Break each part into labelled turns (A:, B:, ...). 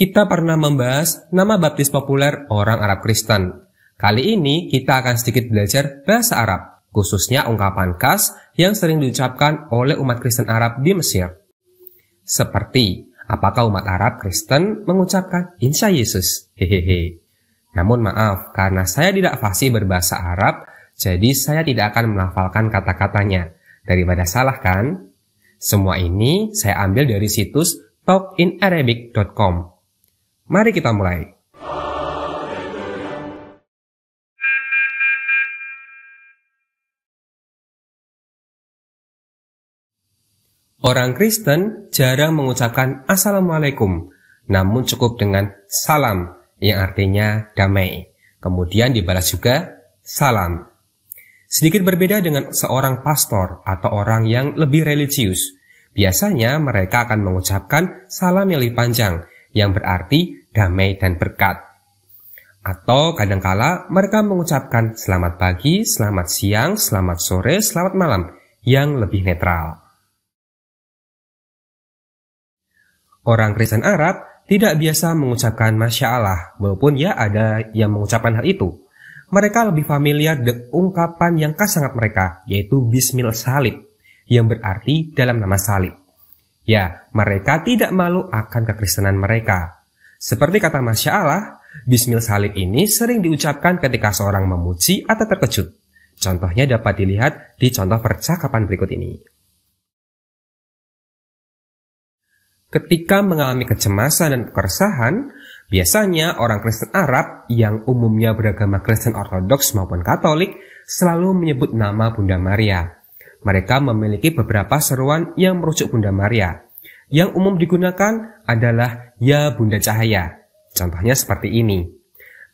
A: Kita pernah membahas nama baptis populer orang Arab Kristen. Kali ini kita akan sedikit belajar bahasa Arab, khususnya ungkapan khas yang sering diucapkan oleh umat Kristen Arab di Mesir. Seperti, apakah umat Arab Kristen mengucapkan Insya Yesus? Hehehe. Namun maaf, karena saya tidak fasih berbahasa Arab, jadi saya tidak akan melafalkan kata-katanya. Daripada salah kan? Semua ini saya ambil dari situs talkinarabic.com Mari kita mulai. Orang Kristen jarang mengucapkan Assalamualaikum, namun cukup dengan salam yang artinya damai. Kemudian dibalas juga salam. Sedikit berbeda dengan seorang pastor atau orang yang lebih religius. Biasanya mereka akan mengucapkan salam yang lebih panjang, yang berarti damai dan berkat. Atau kadangkala mereka mengucapkan selamat pagi, selamat siang, selamat sore, selamat malam yang lebih netral. Orang Kristen Arab tidak biasa mengucapkan Masya Allah, walaupun ya ada yang mengucapkan hal itu. Mereka lebih familiar dengan ungkapan yang khas sangat mereka, yaitu Bismillah, Salib, yang berarti dalam nama salib. Ya, mereka tidak malu akan kekristenan mereka, seperti kata Masya Allah, Bismil Salim ini sering diucapkan ketika seorang memuji atau terkejut. Contohnya dapat dilihat di contoh percakapan berikut ini. Ketika mengalami kecemasan dan keresahan, biasanya orang Kristen Arab yang umumnya beragama Kristen Ortodoks maupun Katolik selalu menyebut nama Bunda Maria. Mereka memiliki beberapa seruan yang merujuk Bunda Maria, yang umum digunakan adalah ya bunda cahaya. Contohnya seperti ini.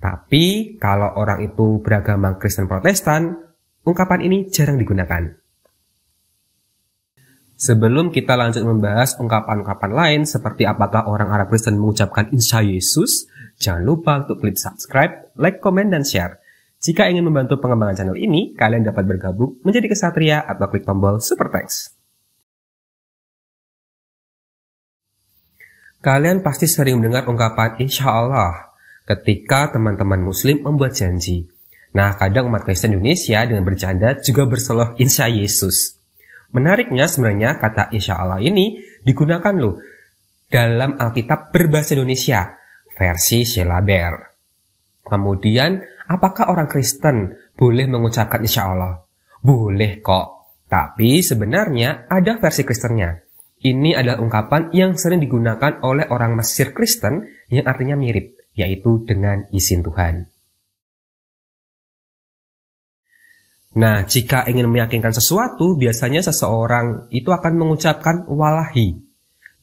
A: Tapi kalau orang itu beragama Kristen Protestan, ungkapan ini jarang digunakan. Sebelum kita lanjut membahas ungkapan-ungkapan lain seperti apakah orang Arab Kristen mengucapkan Insya Yesus, jangan lupa untuk klik subscribe, like, komen, dan share. Jika ingin membantu pengembangan channel ini, kalian dapat bergabung menjadi kesatria atau klik tombol super thanks. Kalian pasti sering mendengar ungkapan insya Allah ketika teman-teman muslim membuat janji. Nah, kadang umat Kristen Indonesia dengan bercanda juga berseloh insya Yesus. Menariknya sebenarnya kata insya Allah ini digunakan loh dalam Alkitab berbahasa Indonesia versi Shelaber. Kemudian, apakah orang Kristen boleh mengucapkan insya Allah? Boleh kok, tapi sebenarnya ada versi Kristennya. Ini adalah ungkapan yang sering digunakan oleh orang Mesir Kristen yang artinya mirip, yaitu dengan izin Tuhan. Nah, jika ingin meyakinkan sesuatu, biasanya seseorang itu akan mengucapkan walahi.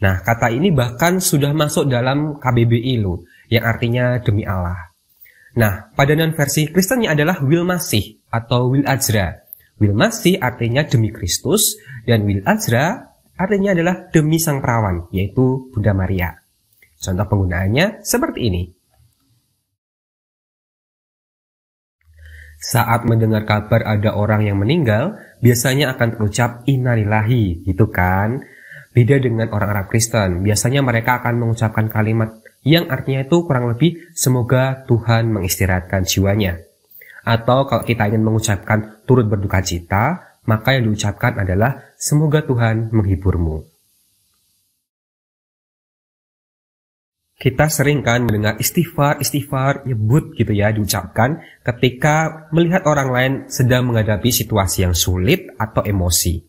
A: Nah, kata ini bahkan sudah masuk dalam KBBI lo, yang artinya demi Allah. Nah, padanan versi Kristennya adalah will Masih atau will Azra. Will Masih artinya demi Kristus dan will Azra artinya adalah demi sang perawan, yaitu Bunda Maria. Contoh penggunaannya seperti ini. Saat mendengar kabar ada orang yang meninggal, biasanya akan terucap innalillahi, gitu kan? Beda dengan orang Arab Kristen, biasanya mereka akan mengucapkan kalimat yang artinya itu kurang lebih semoga Tuhan mengistirahatkan jiwanya. Atau kalau kita ingin mengucapkan turut berduka cita, maka yang diucapkan adalah semoga Tuhan menghiburmu. Kita sering kan mendengar istighfar, istighfar, nyebut gitu ya diucapkan ketika melihat orang lain sedang menghadapi situasi yang sulit atau emosi.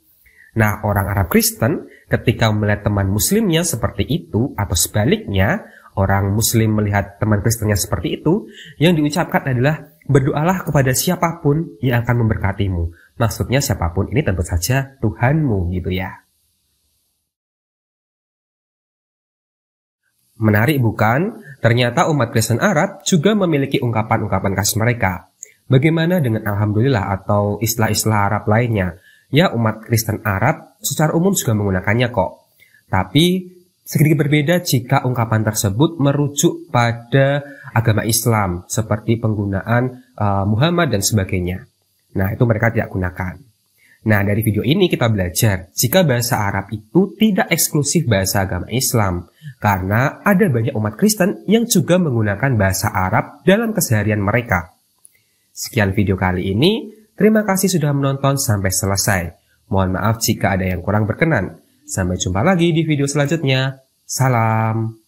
A: Nah, orang Arab Kristen ketika melihat teman muslimnya seperti itu atau sebaliknya, orang muslim melihat teman Kristennya seperti itu, yang diucapkan adalah berdoalah kepada siapapun yang akan memberkatimu Maksudnya siapapun ini tentu saja Tuhanmu gitu ya. Menarik bukan? Ternyata umat Kristen Arab juga memiliki ungkapan-ungkapan khas mereka. Bagaimana dengan Alhamdulillah atau istilah-istilah Arab lainnya? Ya umat Kristen Arab secara umum juga menggunakannya kok. Tapi sedikit berbeda jika ungkapan tersebut merujuk pada agama Islam seperti penggunaan uh, Muhammad dan sebagainya. Nah, itu mereka tidak gunakan. Nah, dari video ini kita belajar jika bahasa Arab itu tidak eksklusif bahasa agama Islam, karena ada banyak umat Kristen yang juga menggunakan bahasa Arab dalam keseharian mereka. Sekian video kali ini, terima kasih sudah menonton sampai selesai. Mohon maaf jika ada yang kurang berkenan. Sampai jumpa lagi di video selanjutnya. Salam.